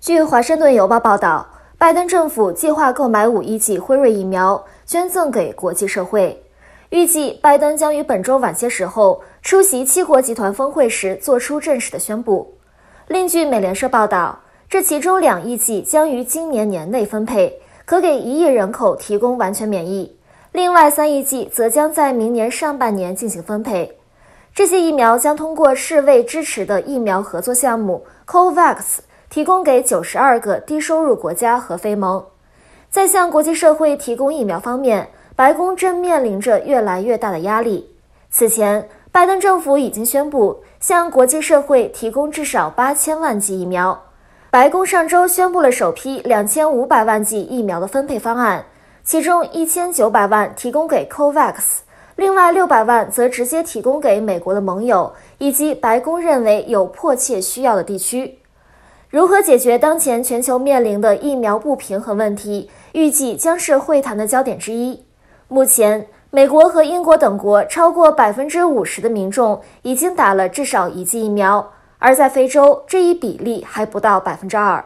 据《华盛顿邮报》报道，拜登政府计划购买五亿剂辉瑞疫苗，捐赠给国际社会。预计拜登将于本周晚些时候出席七国集团峰会时做出正式的宣布。另据美联社报道，这其中两亿剂将于今年年内分配，可给一亿人口提供完全免疫；另外三亿剂则将在明年上半年进行分配。这些疫苗将通过世卫支持的疫苗合作项目 COVAX。提供给九十二个低收入国家和非盟。在向国际社会提供疫苗方面，白宫正面临着越来越大的压力。此前，拜登政府已经宣布向国际社会提供至少八千万剂疫苗。白宫上周宣布了首批两千五百万剂疫苗的分配方案，其中一千九百万提供给 COVAX，另外六百万则直接提供给美国的盟友以及白宫认为有迫切需要的地区。如何解决当前全球面临的疫苗不平衡问题，预计将是会谈的焦点之一。目前，美国和英国等国超过百分之五十的民众已经打了至少一剂疫苗，而在非洲，这一比例还不到百分之二。